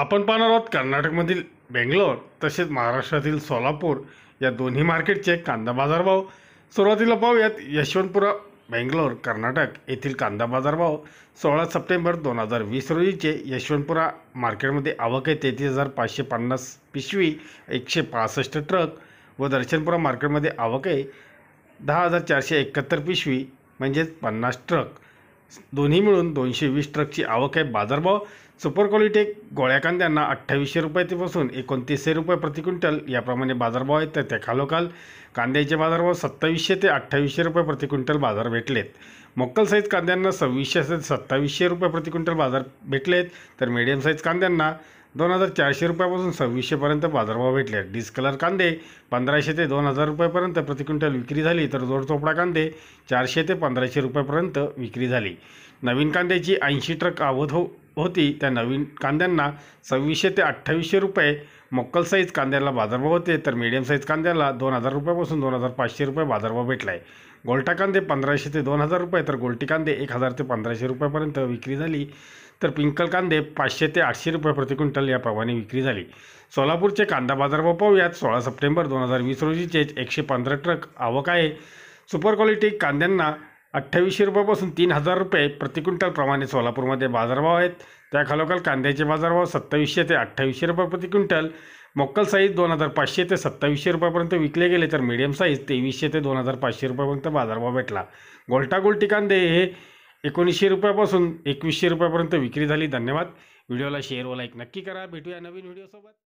आपण पाहणार आहोत कर्नाटकमधील बेंगलोर तसेच महाराष्ट्रातील सोलापूर या दोन्ही मार्केटचे कांदा बाजारभाव सुरुवातीला पाहूयात यशवंतपुरा बेंगलोर कर्नाटक येथील कांदा बाजारभाव सोळा सप्टेंबर दोन हजार वीस रोजीचे यशवंतपुरा मार्केटमध्ये आवक आहे तेहतीस हजार पाचशे पन्नास पिशवी एकशे पासष्ट ट्रक व दर्शनपुरा मार्केटमध्ये आवक आहे दहा हजार चारशे एकाहत्तर पिशवी म्हणजेच पन्नास ट्रक दोन्ही मिळून दोनशे वीस ट्रकची आवक आहे बाजारभाव सुपर क्वालिटी गोळ्या कांद्यांना अठ्ठावीसशे रुपये बसून एकोणतीसशे रुपये प्रति क्विंटल याप्रमाणे बाजारभाव आहेत तर त्या खालोखाल कांद्याचे बाजारभाव सत्तावीसशे ते अठ्ठावीसशे रुपये प्रति क्विंटल बाजार भेटलेत मोकल साईज कांद्यांना सव्वीसशे ते सत्तावीसशे रुपये प्रति क्विंटल बाजार भेटलेत तर मीडियम साईज कांद्यांना दोन हजार चारशे रुपयापासून सव्वीसशेपर्यंत बाजारभाव भेटले डिस्कलर कांदे पंधराशे ते दोन हजार रुपयापर्यंत प्रति क्विंटल विक्री झाली तर जोडचोपडा कांदे चारशे ते पंधराशे रुपयापर्यंत विक्री झाली नवीन कांद्याची ऐंशी ट्रक आवध हो होती त्या नवीन कांद्यांना सव्वीसशे ते अठ्ठावीसशे रुपये मोक्कल साईज कांद्याला बाजारभाव होते तर मीडियम साईज कांद्याला दोन हजार रुपयापासून दोन हजार पाचशे रुपये बाजारभाव भेटला आहे गोलटा कांदे पंधराशे ते दोन हजार रुपये तर गोलटी कांदे एक हजार ते पंधराशे रुपयापर्यंत विक्री झाली तर पिंकल कांदे पाचशे ते आठशे रुपये प्रति क्विंटल याप्रमाणे विक्री झाली सोलापूरचे कांदा बाजारभाव पाहूयात सोळा सप्टेंबर दोन हजार वीस रोजीचे एकशे पंधरा ट्रक आवक आहे सुपर क्वालिटी कांद्यांना अठ्ठावीसशे रुपयापासून तीन हजार रुपये प्रमाणे सोलापूरमध्ये बाजारभाव आहेत त्या खालोखाल कांद्याचे बाजारभाव सत्तावीसशे ते अठ्ठावीसशे रुपये प्रति क्विंटल मोक्कल साईज दोन हजार पाचशे ते सत्तावीसशे रुपयापर्यंत विकले गेले तर मीडियम साईज तेवीसशे ते दोन हजार पाचशे रुपयापर्यंत बाजारभाव भेटला गोलटा गोल्टी कांदे हे एकोणीसशे रुपयापासून एकवीसशे रुपयापर्यंत विक्री झाली धन्यवाद व्हिडिओला शेअर व लाईक नक्की करा भेटूया नवीन व्हिडिओसोबत